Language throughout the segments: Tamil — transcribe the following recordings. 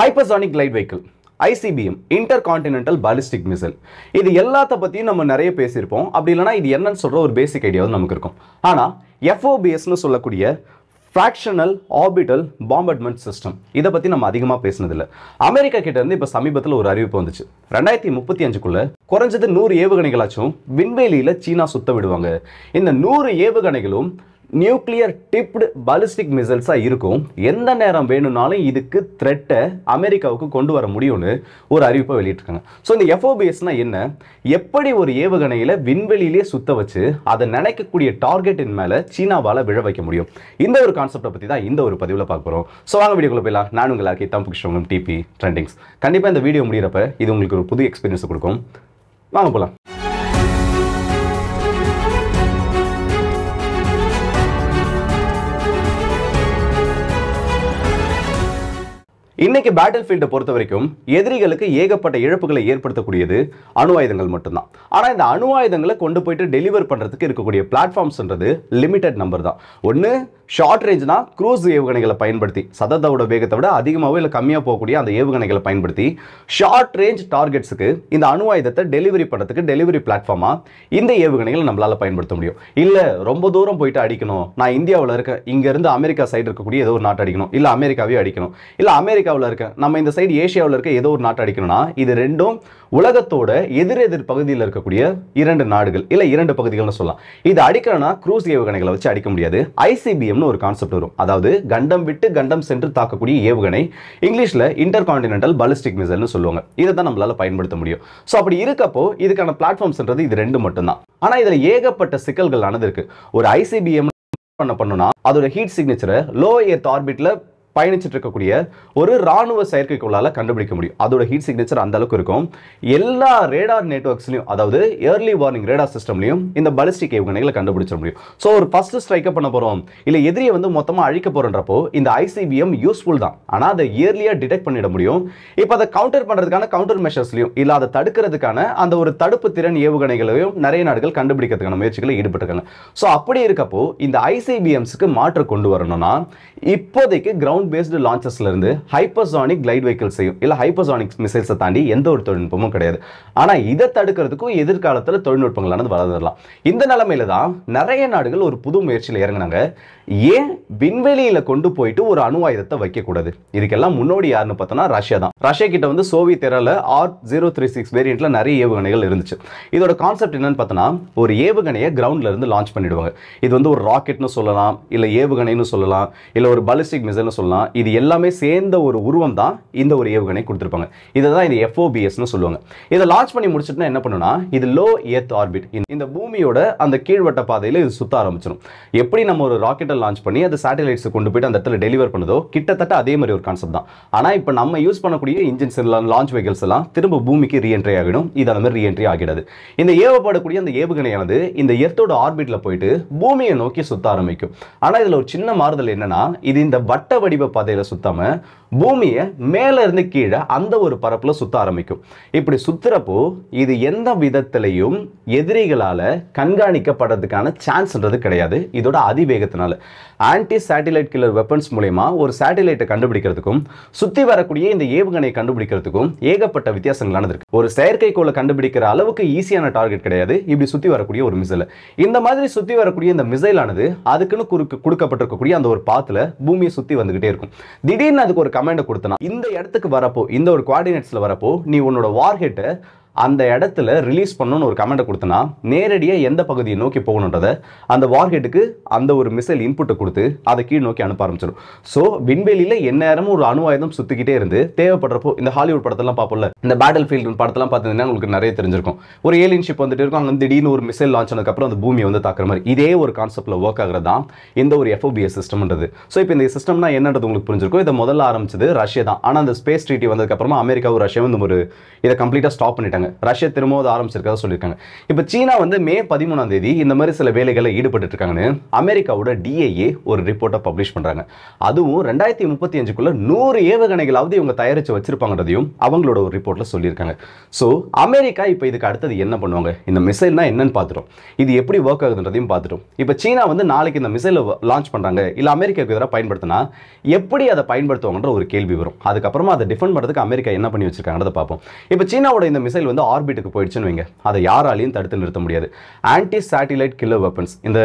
hypersonic light vehicle ICBM intercontinental ballistic missile இது எல்லாத்த பற்றியும் நம்ம நிறைய பேசியிருப்போம் அப்படி இல்லைனா இது என்னன்னு சொல்கிற ஒரு பேசிக் வந்து நமக்கு இருக்கும் ஆனால் எஃப்ஓபிஎஸ்னு சொல்லக்கூடிய ஃப்ராக்ஷனல் ஆர்பிட்டல் பாம்பட்மெண்ட் சிஸ்டம் இதை பற்றி நம்ம அதிகமாக பேசினதில்லை அமெரிக்கா கிட்டேருந்து இப்போ சமீபத்தில் ஒரு அறிவிப்பு வந்துச்சு ரெண்டாயிரத்தி முப்பத்தி அஞ்சுக்குள்ளே குறைஞ்சது நூறு ஏவுகணைகளாச்சும் விண்வெளியில் சீனா சுத்த விடுவாங்க இந்த நூறு ஏவுகணைகளும் நியூக்ளியர் டிப்டு பாலிஸ்டிக் மிசைல்ஸாக இருக்கும் எந்த நேரம் வேணும்னாலும் இதுக்கு த்ரெட்டை அமெரிக்காவுக்கு கொண்டு வர முடியும்னு ஒரு அறிவிப்பை வெளியிட்டிருக்காங்க ஸோ இந்த எஃப்ஓபிஎஸ்னா என்ன எப்படி ஒரு ஏவுகணையில் விண்வெளியிலே சுத்த வச்சு அதை நினைக்கக்கூடிய டார்கெட்டின் மேலே சீனாவால் விழ வைக்க முடியும் இந்த ஒரு கான்செப்டை பற்றி தான் இந்த ஒரு பதிவில் பார்க்க போகிறோம் ஸோ வாங்க வீடியோக்குள்ள போயிடலாம் நான் உங்கள் ஆர்கே தம்பு கிருஷ்ணம் டிபி ட்ரெண்டிங்ஸ் கண்டிப்பாக இந்த வீடியோ முடிகிறப்ப இது உங்களுக்கு ஒரு புது எக்ஸ்பீரியன்ஸ் கொடுக்கும் வாங்க போகலாம் இன்னைக்கு பேட்டில் ஃபீல்டை பொறுத்த வரைக்கும் எதிரிகளுக்கு ஏகப்பட்ட இழப்புகளை ஏற்படுத்தக்கூடியது அணு ஆயுதங்கள் மட்டும்தான் ஆனால் இந்த அணு ஆயுதங்களை கொண்டு போயிட்டு டெலிவர் பண்ணுறதுக்கு இருக்கக்கூடிய பிளாட்ஃபார்ம்ஸ்ன்றது லிமிடெட் நம்பர் தான் ஒன்று ஷார்ட் ரேஞ்ச்னா க்ரூஸ் ஏவுகணைகளை பயன்படுத்தி சதத்தோட வேகத்தை விட அதிகமாகவோ இல்லை கம்மியாக போகக்கூடிய அந்த ஏவுகணைகளை பயன்படுத்தி ஷார்ட் ரேஞ்ச் டார்கெட்ஸுக்கு இந்த அணு ஆயுதத்தை டெலிவரி பண்ணுறதுக்கு டெலிவரி பிளாட்ஃபார்மாக இந்த ஏவுகணைகளை நம்மளால் பயன்படுத்த முடியும் இல்லை ரொம்ப தூரம் போயிட்டு அடிக்கணும் நான் இந்தியாவில் இருக்க இங்கேருந்து அமெரிக்கா சைடு இருக்கக்கூடிய ஏதோ ஒரு நாட்டு அடிக்கணும் இல்லை அமெரிக்காவே அடிக்கணும் இல்லை அமெரிக்கா அமெரிக்காவில் இருக்க நம்ம இந்த சைடு ஏஷியாவில் இருக்க ஏதோ ஒரு நாட்டை அடிக்கணும்னா இது ரெண்டும் உலகத்தோட எதிரெதிர் பகுதியில் இருக்கக்கூடிய இரண்டு நாடுகள் இல்லை இரண்டு பகுதிகள்னு சொல்லலாம் இது அடிக்கணும்னா குரூஸ் ஏவுகணைகளை வச்சு அடிக்க முடியாது ஐசிபிஎம்னு ஒரு கான்செப்ட் வரும் அதாவது கண்டம் விட்டு கண்டம் சென்று தாக்கக்கூடிய ஏவுகணை இங்கிலீஷில் இன்டர் காண்டினென்டல் பாலிஸ்டிக் மிசைல்னு சொல்லுவாங்க இதை தான் நம்மளால் பயன்படுத்த முடியும் ஸோ அப்படி இருக்கப்போ இதுக்கான பிளாட்ஃபார்ம்ஸ்ன்றது இது ரெண்டு மட்டும்தான் ஆனால் இதில் ஏகப்பட்ட சிக்கல்கள் ஆனது இருக்கு ஒரு ஐசிபிஎம் பண்ண பண்ணுனா அதோட ஹீட் சிக்னேச்சரை லோ எர்த் ஆர்பிட்ல பயணிச்சுட்டு இருக்கக்கூடிய ஒரு ராணுவ செயற்கைக்கோளால் கண்டுபிடிக்க முடியும் அதோட ஹீட் சிக்னேச்சர் அந்த அளவுக்கு இருக்கும் எல்லா ரேடார் நெட்ஒர்க்ஸ்லையும் அதாவது ஏர்லி வார்னிங் ரேடார் சிஸ்டம்லையும் இந்த பலிஸ்டிக் ஏவுகணைகளை கண்டுபிடிச்சிட முடியும் ஸோ ஒரு ஃபர்ஸ்ட் ஸ்ட்ரைக்கப் பண்ண போகிறோம் இல்லை எதிரியை வந்து மொத்தமாக அழிக்க போகிறன்றப்போ இந்த ஐசிபிஎம் யூஸ்ஃபுல் தான் ஆனால் அதை இயர்லியாக டிடெக்ட் பண்ணிட முடியும் இப்போ அதை கவுண்டர் பண்ணுறதுக்கான கவுண்டர் மெஷர்ஸ்லையும் இல்லை அதை தடுக்கிறதுக்கான அந்த ஒரு தடுப்பு திறன் ஏவுகணைகளையும் நிறைய நாடுகள் கண்டுபிடிக்கிறதுக்கான முயற்சிகளை இருக்காங்க ஸோ அப்படி இருக்கப்போ இந்த ஐசிபிஎம்ஸுக்கு மாற்று கொண்டு வரணும்னா இப்போதைக்கு கிரவுண்ட் கிரவுண்ட் பேஸ்டு லான்ச்சஸ்லேருந்து ஹைப்பர்சானிக் கிளைட் வெஹிக்கிள்ஸையும் இல்லை ஹைப்பர்சானிக் மிசைல்ஸை தாண்டி எந்த ஒரு தொழில்நுட்பமும் கிடையாது ஆனால் இதை தடுக்கிறதுக்கும் எதிர்காலத்தில் தொழில்நுட்பங்களானது வளர்ந்துடலாம் இந்த நிலமையில தான் நிறைய நாடுகள் ஒரு புது முயற்சியில் இறங்கினாங்க ஏன் விண்வெளியில் கொண்டு போயிட்டு ஒரு அணு ஆயுதத்தை வைக்கக்கூடாது இதுக்கெல்லாம் முன்னோடி யாருன்னு பார்த்தோன்னா ரஷ்யா தான் ரஷ்யா கிட்ட வந்து சோவியத் தெரல ஆர் ஜீரோ த்ரீ சிக்ஸ் வேரியன்ட்ல நிறைய ஏவுகணைகள் இருந்துச்சு இதோட கான்செப்ட் என்னன்னு பார்த்தோன்னா ஒரு ஏவுகணையை கிரவுண்ட்ல இருந்து லான்ச் பண்ணிடுவாங்க இது வந்து ஒரு ராக்கெட்னு சொல்லலாம் இல்லை ஏவுகணைன்னு சொல்லலாம் இல்லை ஒரு பலிஸ்டிக் மிசைல்னு சொல்லலாம் இது எல்லாமே சேர்ந்த ஒரு உருவம் தான் இந்த ஒரு ஏவுகணை கொடுத்துருப்பாங்க இதை தான் இது எஃப்ஓபிஎஸ்னு சொல்லுவாங்க இதை லான்ச் பண்ணி முடிச்சுட்டுனா என்ன பண்ணுனா இது லோ எத் ஆர்பிட் இந்த பூமியோட அந்த கீழ்வட்ட பாதையில் இது சுத்த ஆரம்பிச்சிடும் எப்படி நம்ம ஒரு ராக்கெட்டை லான்ச் பண்ணி அது சேட்டலைட்ஸ் கொண்டு போயிட்டு அந்த இடத்துல டெலிவர் பண்ணுதோ கிட்டத்தட்ட அதே மாதிரி ஒரு கான்செப்ட் தான் ஆனால் இப்போ நம்ம யூஸ் பண்ணக்கூடிய இன்ஜின்ஸ் எல்லாம் லான்ச் வெஹிகல்ஸ் எல்லாம் திரும்ப பூமிக்கு ரீஎன்ட்ரி ஆகிடும் இது அந்த மாதிரி ரீஎன்ட்ரி ஆகிடாது இந்த ஏவப்படக்கூடிய அந்த ஏவுகணையானது இந்த எர்த்தோட ஆர்பிட்டில் போயிட்டு பூமியை நோக்கி சுத்த ஆரம்பிக்கும் ஆனால் இதில் ஒரு சின்ன மாறுதல் என்னன்னா இது இந்த வட்ட வடிவ பாதையில் சுத்தாமல் பூமியை மேலே இருந்து கீழே அந்த ஒரு பரப்பில் சுத்த ஆரம்பிக்கும் இப்படி சுத்துறப்போ இது எந்த விதத்திலையும் எதிரிகளால் கண்காணிக்கப்படுறதுக்கான சான்ஸ்ன்றது கிடையாது இதோட அதிவேகத்தினால ஆன்டி சேட்டிலைட் கில்லர் வெப்பன்ஸ் மூலயமா ஒரு சேட்டிலைட்டை கண்டுபிடிக்கிறதுக்கும் சுற்றி வரக்கூடிய இந்த ஏவுகணையை கண்டுபிடிக்கிறதுக்கும் ஏகப்பட்ட வித்தியாசங்களானது இருக்கு ஒரு செயற்கைக்கோளை கண்டுபிடிக்கிற அளவுக்கு ஈஸியான டார்கெட் கிடையாது இப்படி சுற்றி வரக்கூடிய ஒரு மிசைல் இந்த மாதிரி சுற்றி வரக்கூடிய இந்த மிசைலானது அதுக்குன்னு குறுக்கு கொடுக்கப்பட்டிருக்கக்கூடிய அந்த ஒரு பாத்தில் பூமியை சுற்றி வந்துகிட்டே இருக்கும் திடீர்னு அதுக்கு ஒரு கமெண்டை கொடுத்தனா இந்த இடத்துக்கு வரப்போ இந்த ஒரு குவாடினேட்ஸில் வரப்போ நீ உன்னோட வார்ஹெட்டை அந்த இடத்துல ரிலீஸ் பண்ணணும்னு ஒரு கமெண்ட்டை கொடுத்தனா நேரடியாக எந்த பகுதியை நோக்கி போகணுன்றதை அந்த வார்கெட்டுக்கு அந்த ஒரு மிசைல் இன்புட்டை கொடுத்து அதை கீழ் நோக்கி அனுப்ப ஆரம்பிச்சிடும் ஸோ விண்வெளியில் எந்நேரமும் ஒரு அணு ஆயுதம் சுற்றிக்கிட்டே இருந்து தேவைப்படுறப்போ இந்த ஹாலிவுட் படத்தெல்லாம் பார்ப்போம்ல இந்த பேட்டில் ஃபீல்டு படத்தெல்லாம் பார்த்தீங்கன்னா உங்களுக்கு நிறைய தெரிஞ்சிருக்கும் ஒரு ஏலியன் ஷிப் வந்துட்டு இருக்கும் அங்கே திடீர்னு ஒரு மிசைல் லான்ச் ஆனதுக்கப்புறம் அந்த பூமியை வந்து தாக்குற மாதிரி இதே ஒரு கான்செப்ட்டில் ஒர்க் ஆகிறது தான் இந்த ஒரு எஃப்ஓபிஎஸ் சிஸ்டம்ன்றது ஸோ இப்போ இந்த சிஸ்டம்னா என்னன்றது உங்களுக்கு புரிஞ்சிருக்கும் இதை முதல்ல ஆரம்பிச்சது ரஷ்யா தான் ஆனால் அந்த ஸ்பேஸ் ட்ரீட்டி வந்ததுக்கப்புறமா அமெரிக்காவும் ரஷ்யாவும் இந்த ஒரு இதை கம்ப்ளீட்டாக ஸ்டாப் பண்ணிட்டாங்க சொல்லியிருக்காங்க ஆரம்பிச்சிருக்கதா சொல்லியிருக்காங்க இப்போ சீனா வந்து மே பதிமூணாம் தேதி இந்த மாதிரி சில வேலைகளில் ஈடுபட்டு இருக்காங்கன்னு அமெரிக்காவோட ஒரு ரிப்போர்ட்டை பப்ளிஷ் பண்ணுறாங்க அதுவும் ரெண்டாயிரத்தி முப்பத்தி அஞ்சுக்குள்ள நூறு ஏவுகணைகளாவது இவங்க தயாரித்து அவங்களோட ஒரு ரிப்போர்ட்டில் சொல்லியிருக்காங்க ஸோ அமெரிக்கா இப்போ இதுக்கு அடுத்தது என்ன பண்ணுவாங்க இந்த மிசைல்னா என்னன்னு பார்த்துட்டோம் இது எப்படி ஒர்க் ஆகுதுன்றதையும் பார்த்துட்டோம் இப்போ சீனா வந்து நாளைக்கு இந்த மிசைலை லான்ச் பண்ணுறாங்க இல்லை அமெரிக்காவுக்கு எதிராக பயன்படுத்தினா எப்படி அதை பயன்படுத்துவாங்கன்ற ஒரு கேள்வி வரும் அதுக்கப்புறமா அதை டிஃபெண்ட் பண்ணுறதுக்கு அமெரிக்கா என்ன பண்ணி வச்சிருக்காங்கன்றத பார்ப்போம் இப்போ சீனாவோட இந்த மிசைல் வந்து ஆர்பிட்டுக்கு போயிடுச்சுன்னு வைங்க அதை யாராலையும் தடுத்து நிறுத்த முடியாது ஆன்டி சேட்டிலைட் கில்லர் வெப்பன்ஸ் இந்த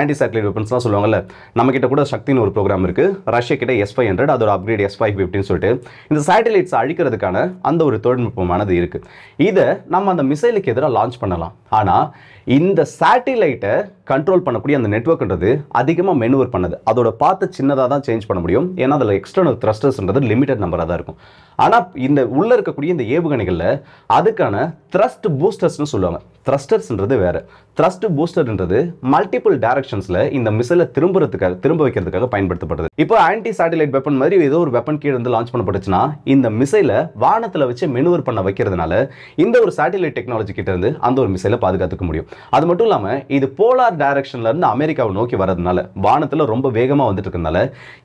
ஆன்டி சேட்டிலைட் வெப்பன்ஸ்லாம் சொல்லுவாங்கல்ல நம்ம கிட்ட கூட சக்தின்னு ஒரு ப்ரோக்ராம் இருக்குது ரஷ்ய கிட்ட எஸ் ஃபைவ் ஹண்ட்ரட் அதோட அப்கிரேட் எஸ் ஃபைவ் ஃபிஃப்டின்னு சொல்லிட்டு இந்த சாட்டிலைட்ஸ் அழிக்கிறதுக்கான அந்த ஒரு தொழில்நுட்பமானது இருக்குது இதை நம்ம அந்த மிசைலுக்கு எதிராக லான்ச் பண்ணலாம் ஆனால் இந்த சேட்டிலைட்டை கண்ட்ரோல் பண்ணக்கூடிய அந்த நெட்ஒர்க்ன்றது அதிகமாக மெனுவர் பண்ணது அதோட பார்த்து சின்னதாக தான் சேஞ்ச் பண்ண முடியும் ஏன்னா அதில் எக்ஸ்டர்னல் த்ரஸ்டர்ஸ்ன்றது லிமிடெட் நம்பராக தான் இருக்கும் ஆனால் இந்த உள்ளே இருக்கக்கூடிய இந்த ஏவுகணைகளில் அதுக்கான த்ரஸ்ட் பூஸ்டர்ஸ்னு சொல்லுவாங்க த்ரஸ்டர்ஸ்ன்றது வேறு த்ரஸ்ட் பூஸ்டர்ன்றது மல்டிபிள் டேரக்ஷன்ஸில் இந்த மிசிலை திரும்புறதுக்காக திரும்ப வைக்கிறதுக்காக பயன்படுத்தப்படுது இப்போ ஆன்டி சாட்டிலைட் வெப்பன் மாதிரி ஏதோ ஒரு வெப்பன் கீழே இருந்து லான்ச் பண்ணப்பட்டுச்சுன்னா இந்த மிசைலை வானத்தில் வச்சு மெனுவர் பண்ண வைக்கிறதுனால இந்த ஒரு சாட்டிலைட் டெக்னாலஜி கிட்டேருந்து அந்த ஒரு மிசைலை பாதுகாத்துக்க முடியும் அது மட்டும் இல்லாமல் இது போலார் டைரக்ஷன்லேருந்து அமெரிக்காவை நோக்கி வரதுனால வானத்தில் ரொம்ப வேகமாக வந்துட்டு இருக்கிறதுனால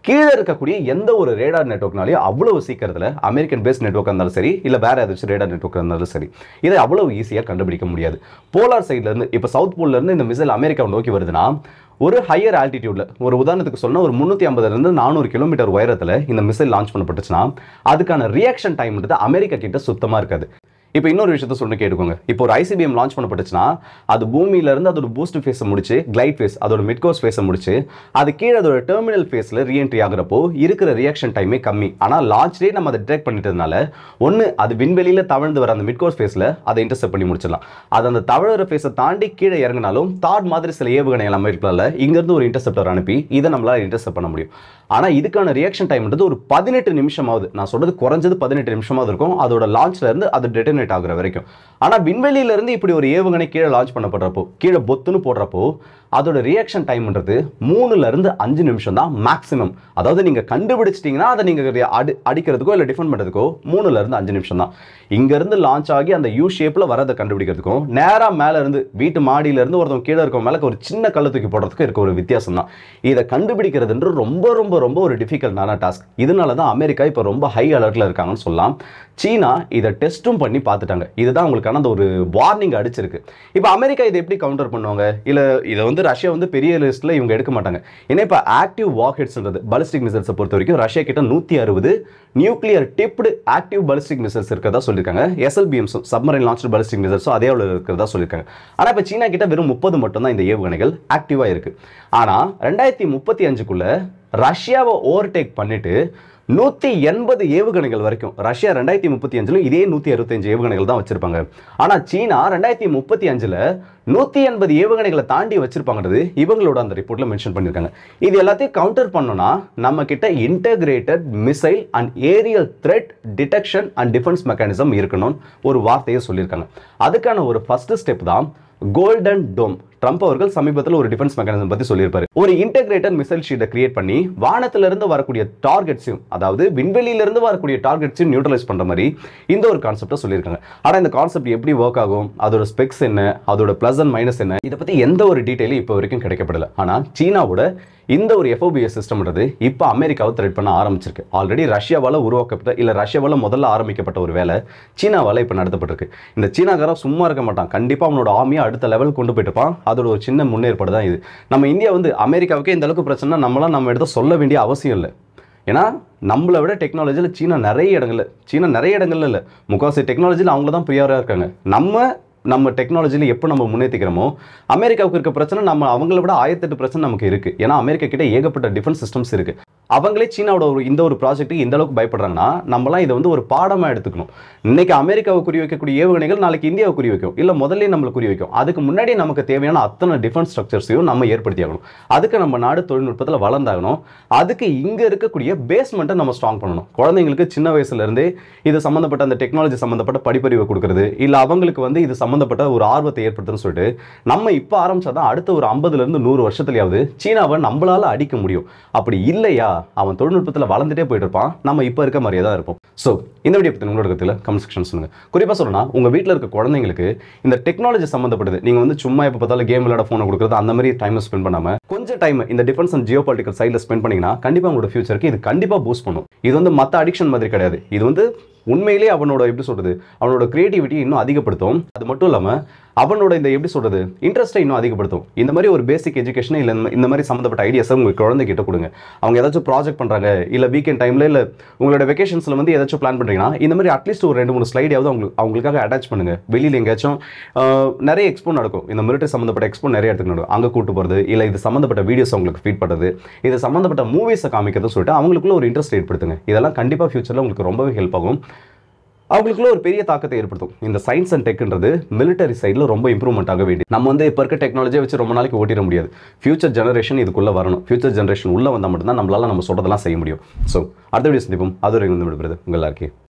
கீழே இருக்கக்கூடிய எந்த ஒரு ரேடார் நெட்ஒர்க்னாலையும் அவ்வளவு சீக்கிரத்தில் அமெரிக்கன் பேஸ் நெட்ஒர்க்காக இருந்தாலும் சரி இல்லை வேறு ஏதாச்சும் ரேடார் நெட்ஒர்க்காக இருந்தாலும் சரி இதை அவ்வளவு ஈஸியாக கண்டுபிடிக்க முடியாது போலார் சைட்லேருந்து இப்போ சவுத் போல்லேருந்து இந்த மிசைல் அமெரிக்காவை நோக்கி வருதுன்னா ஒரு ஹையர் ஆல்டிடியூடில் ஒரு உதாரணத்துக்கு சொன்னால் ஒரு முந்நூற்றி ஐம்பதுலேருந்து நானூறு கிலோமீட்டர் உயரத்தில் இந்த மிசைல் லான்ச் பண்ணப்பட்டுச்சுன்னா அதுக்கான ரியாக்ஷன் டைம்ன்றது அமெரிக்கா கிட்ட சுத்தமாக இருக்காது இப்போ இன்னொரு விஷயத்த சொல்லணும் கேட்டுக்கோங்க இப்போ ஒரு ஐசிபிஎம் லான்ச் பண்ணப்பட்டுச்சுன்னா அது பூமியிலேருந்து அதோட பூஸ்ட் ஃபேஸை முடிச்சு கிளைட் ஃபேஸ் அதோட மிட்கோஸ் ஃபேஸை முடிச்சு அது கீழே அதோட டெர்மினல் ஃபேஸில் ரீஎன்ட்ரி ஆகிறப்போ இருக்கிற ரியாக்ஷன் டைமே கம்மி ஆனால் லான்ச்லேயே நம்ம அதை டிடெக்ட் பண்ணிட்டதுனால ஒன்று அது விண்வெளியில் தவழ்ந்து வர அந்த மிட்கோஸ் ஃபேஸில் அதை இன்டர்செப்ட் பண்ணி முடிச்சிடலாம் அது அந்த தவழுற ஃபேஸை தாண்டி கீழே இறங்கினாலும் தாட் மாதிரி சில ஏவுகணை எல்லாமே இருக்கலாம்ல இங்கேருந்து ஒரு இன்டர்செப்டர் அனுப்பி இதை நம்மளால் இன்டர்செப்ட் பண்ண முடியும் ஆனால் இதுக்கான ரியாக்ஷன் டைம்ன்றது ஒரு பதினெட்டு நிமிஷமாவது நான் சொல்கிறது குறைஞ்சது பதினெட்டு நிமிஷமாவது இருக்கும் அதோட லான்ச்லேருந்து அது டிடெக்ட் டெர்மினேட் ஆகுற வரைக்கும் ஆனால் விண்வெளியிலேருந்து இப்படி ஒரு ஏவுகணை கீழே லான்ச் பண்ணப்படுறப்போ கீழே பொத்துன்னு போடுறப்போ அதோட ரியாக்ஷன் டைம்ன்றது மூணுலேருந்து அஞ்சு நிமிஷம் தான் மேக்ஸிமம் அதாவது நீங்கள் கண்டுபிடிச்சிட்டிங்கன்னா அதை நீங்கள் அடி அடிக்கிறதுக்கோ இல்லை டிஃபெண்ட் பண்ணுறதுக்கோ மூணுலேருந்து அஞ்சு நிமிஷம் தான் இங்கேருந்து லான்ச் ஆகி அந்த யூ ஷேப்பில் வரதை கண்டுபிடிக்கிறதுக்கும் நேராக மேலேருந்து வீட்டு மாடியிலேருந்து ஒருத்தவங்க கீழே இருக்க மேலே ஒரு சின்ன கல்லை தூக்கி போடுறதுக்கு இருக்க ஒரு வித்தியாசம் தான் இதை கண்டுபிடிக்கிறதுன்ற ரொம்ப ரொம்ப ரொம்ப ஒரு டிஃபிகல்ட்டான டாஸ்க் இதனால தான் அமெரிக்கா இப்போ ரொம்ப ஹை அலர்ட்டில் இருக்காங்கன்னு சொல்லலாம் சீனா இதை டெஸ்ட்டும் பண்ணி பார்த்துட்டாங்க இதுதான் அவங்களுக்கான அந்த ஒரு வார்னிங் அடிச்சிருக்கு இப்போ அமெரிக்கா இதை எப்படி கவுண்டர் பண்ணுவாங்க இல்லை இதை வந்து ரஷ்யா வந்து பெரிய லிஸ்ட்டில் இவங்க எடுக்க மாட்டாங்க ஏன்னா இப்போ ஆக்டிவ் வார்ஹெட்ஸ்ன்றது பலிஸ்டிக் மிசைல்ஸை பொறுத்த வரைக்கும் ரஷ்யா கிட்ட நூற்றி அறுபது nuclear tipped active ballistic missiles இருக்கிறதா சொல்லியிருக்காங்க எஸ்எல்பிஎம்ஸும் சப்மரின் லான்ச்சு பலிஸ்டிக் மிசைல்ஸும் அதே அளவு இருக்கிறதா சொல்லியிருக்காங்க ஆனால் இப்போ சீனா கிட்ட வெறும் முப்பது மட்டும்தான் இந்த ஏவுகணைகள் ஆக்டிவாக இருக்குது ஆனால் ரெண்டாயிரத்தி முப்பத்தி அஞ்சுக்குள்ளே ரஷ்யாவை ஓவர்டேக் பண்ணிவிட்டு நூற்றி எண்பது ஏவுகணைகள் வரைக்கும் ரஷ்யா ரெண்டாயிரத்தி முப்பத்தி அஞ்சிலும் இதே நூற்றி அறுபத்தஞ்சு ஏவுகணைகள் தான் வச்சிருப்பாங்க ஆனால் சீனா ரெண்டாயிரத்தி முப்பத்தி அஞ்சில் நூற்றி எண்பது ஏவுகணைகளை தாண்டி வச்சிருப்பாங்கிறது இவங்களோட அந்த ரிப்போர்ட்டில் மென்ஷன் பண்ணியிருக்காங்க இது எல்லாத்தையும் கவுண்டர் பண்ணோன்னா நம்ம கிட்ட integrated missile and aerial threat detection and defence mechanism இருக்கணும்னு ஒரு வார்த்தையை சொல்லியிருக்காங்க அதுக்கான ஒரு ஃபஸ்ட்டு ஸ்டெப் தான் கோல்டன் டோம் ட்ரம்ப் அவர்கள் சமீபத்தில் ஒரு டிஃபென்ஸ் மெக்கானிசம் பற்றி சொல்லியிருப்பாரு ஒரு இன்டெகிரேட்டட் மிசைல் ஷீட்டை கிரியேட் பண்ணி வானத்திலிருந்து வரக்கூடிய டார்கெட்ஸையும் அதாவது விண்வெளியிலிருந்து வரக்கூடிய டார்கெட்ஸையும் நியூட்ரலைஸ் பண்ணுற மாதிரி இந்த ஒரு கான்செப்டை சொல்லியிருக்காங்க ஆனால் இந்த கான்செப்ட் எப்படி ஒர்க் ஆகும் அதோட ஸ்பெக்ஸ் என்ன அதோட ப்ளஸ் அண்ட் மைனஸ் என்ன இதை பற்றி எந்த ஒரு டீட்டெயிலும் இப்போ வரைக்கும் கிடைக்கப்படல ஆனால் சீனாவோட இந்த ஒரு எஃப்ஓபிஎஸ் சிஸ்டம்ன்றது இப்போ அமெரிக்காவை த்ரெட் பண்ண ஆரம்பிச்சிருக்கு ஆல்ரெடி ரஷ்யாவால் உருவாக்கப்பட்ட இல்லை ரஷ்யாவால் முதல்ல ஆரம்பிக்கப்பட்ட ஒரு வேலை சீனாவால் இப்போ நடத்தப்பட்டிருக்கு இந்த சீனாக்காரன் சும்மா இருக்க மாட்டான் கண்டிப்பாக அவனோட ஆமியை அடுத்த லெவலுக்கு கொண்டு போயிட்டுப்பான் அதோட ஒரு சின்ன முன்னேற்பாடு தான் இது நம்ம இந்தியா வந்து அமெரிக்காவுக்கே இந்த அளவுக்கு பிரச்சனை நம்மளாம் நம்ம இடத்த சொல்ல வேண்டிய அவசியம் இல்லை ஏன்னா நம்மளை விட டெக்னாலஜியில் சீனா நிறைய இடங்களில் சீனா நிறைய இடங்கள்ல இல்லை முக்காசி டெக்னாலஜியில் அவங்கள தான் பிரியாராக இருக்காங்க நம்ம நம்ம டெக்னாலஜியில் எப்போ நம்ம முன்னேற்றிக்கிறோமோ அமெரிக்காவுக்கு இருக்க பிரச்சனை நம்ம அவங்கள விட ஆயிரத்தெட்டு பிரச்சனை நமக்கு இருக்குது ஏன்னா அமெரிக்கா கிட்டே ஏகப்பட்ட டிஃபென்ஸ் சிஸ்டம்ஸ் இருக்குது அவங்களே சீனாவோட ஒரு இந்த ஒரு ப்ராஜெக்ட்டுக்கு இந்த அளவுக்கு பயப்படுறாங்கன்னா நம்மளாம் இதை வந்து ஒரு பாடமாக எடுத்துக்கணும் இன்னைக்கு அமெரிக்காவை குறி வைக்கக்கூடிய ஏவுகணைகள் நாளைக்கு இந்தியாவை குறி வைக்கும் இல்லை முதல்ல நம்மளுக்கு குறி வைக்கும் அதுக்கு முன்னாடி நமக்கு தேவையான அத்தனை டிஃபென்ஸ் ஸ்ட்ரக்சர்ஸையும் நம்ம ஏற்படுத்தி ஆகணும் அதுக்கு நம்ம நாடு தொழில்நுட்பத்தில் வளர்ந்தாகணும் அதுக்கு இங்கே இருக்கக்கூடிய பேஸ்மெண்ட்டை நம்ம ஸ்ட்ராங் பண்ணணும் குழந்தைங்களுக்கு சின்ன வயசுலேருந்தே இது சம்மந்தப்பட்ட அந்த டெக்னாலஜி சம்மந்தப்பட்ட படிப்பறிவை கொடுக்குறது இல்லை அவங்களுக்கு வந்து இது சம்மந்தப்பட்ட ஒரு ஆர்வத்தை ஏற்படுத்துன்னு சொல்லிட்டு நம்ம இப்போ ஆரம்பிச்சாதான் தான் அடுத்த ஒரு ஐம்பதுலேருந்து நூறு வருஷத்துலையாவது சீனாவை நம்மளால் அடிக்க முடியும் அப்படி இல்லையா அவன் தொழில்நுட்பத்தில் வளர்ந்துட்டே போயிட்டு இருப்பான் நம்ம இப்போ இருக்க மாதிரியே தான் இருப்போம் ஸோ இந்த வீடியோ பற்றி உங்களோட கருத்தில் கமெண்ட் செக்ஷன் சொல்லுங்கள் குறிப்பாக சொல்லணும்னா உங்கள் வீட்டில் இருக்க குழந்தைங்களுக்கு இந்த டெக்னாலஜி சம்மந்தப்பட்டது நீங்கள் வந்து சும்மா எப்போ பார்த்தாலும் கேம் விளையாட ஃபோனை கொடுக்குறது அந்த மாதிரி டைமை ஸ்பெண்ட் பண்ணாமல் கொஞ்சம் டைம் இந்த டிஃபென்ஸ் அண்ட் ஜியோ பொலிட்டிக்கல் சைடில் ஸ்பெண்ட் பண்ணிங்கன்னா கண்டிப்பாக உங்களோட ஃபியூச்சருக்கு இது கண்டிப்பாக பூஸ்ட் பண்ணும் இது வந்து மற்ற அடிக்ஷன் மாதிரி கிடையாது இது வந்து உண்மையிலே அவனோட எப்படி சொல்கிறது அவனோட க்ரியேட்டிவிட்டி இன்னும் அதிகப்படுத்தும் அது மட்டும் இல்லாமல் அவனோட இந்த எப்படி சொல்கிறது இன்ட்ரெஸ்ட்டை இன்னும் அதிகப்படுத்தும் இந்த மாதிரி ஒரு பேசிக் எஜுகேஷனே இல்லை இந்த மாதிரி சம்மந்தப்பட்ட ஐடியாஸை உங்கள் குழந்தைகிட்ட கொடுங்க அவங்க ஏதாச்சும் ப்ராஜெக்ட் பண்ணுறாங்க இல்லை வீக்கெண்ட் டைமில் இல்லை உங்களோட வெக்கேஷன்ஸில் வந்து ஏதாச்சும் பிளான் பண்ணுறீங்கன்னா இந்த மாதிரி அட்லீஸ்ட் ஒரு ரெண்டு மூணு ஸ்லைடாவது அவங்களுக்கு அவங்களுக்காக அட்டாச் பண்ணுங்கள் வெளியில் எங்கேயாச்சும் நிறைய எக்ஸ்போ நடக்கும் இந்த மிலிட்டரி சம்மந்தப்பட்ட எக்ஸ்போ நிறைய இடத்துக்கு நடக்கும் அங்கே கூட்டு போகிறது இல்லை இது சம்மந்தப்பட்ட வீடியோஸ் அவங்களுக்கு ஃபீட் பண்ணுறது இது சம்மந்தப்பட்ட மூவிஸை காமிக்கிறதுன்னு சொல்லிட்டு அவங்களுக்குள்ள ஒரு இன்ட்ரெஸ்ட் ஏற்படுத்துங்க இதெல்லாம் கண்டிப்பாக ஃபியூச்சரில் உங்களுக்கு ரொம்பவே ஹெல்ப் ஆகும் அவங்களுக்குள்ள ஒரு பெரிய தாக்கத்தை ஏற்படுத்தும் இந்த சயின்ஸ் அண்ட் டெக்ன்றது மிலிட்டரி சைடில் ரொம்ப இம்ப்ரூவ்மெண்ட் ஆக வேண்டியது நம்ம வந்து இப்போ இருக்க டெக்னாலஜியை வச்சு ரொம்ப நாளைக்கு ஓட்டிட முடியாது ஃபியூச்சர் ஜெனரேஷன் இதுக்குள்ளே வரணும் ஃபியூச்சர் ஜெனரேஷன் உள்ளே வந்தால் மட்டும்தான் நம்மளால் நம்ம சொல்கிறதெல்லாம் செய்ய முடியும் ஸோ அடுத்த வீடியோ சந்திப்போம் அது வரைக்கும் வந்து விடுபடுறது உங்கள் எல்லாருக்கே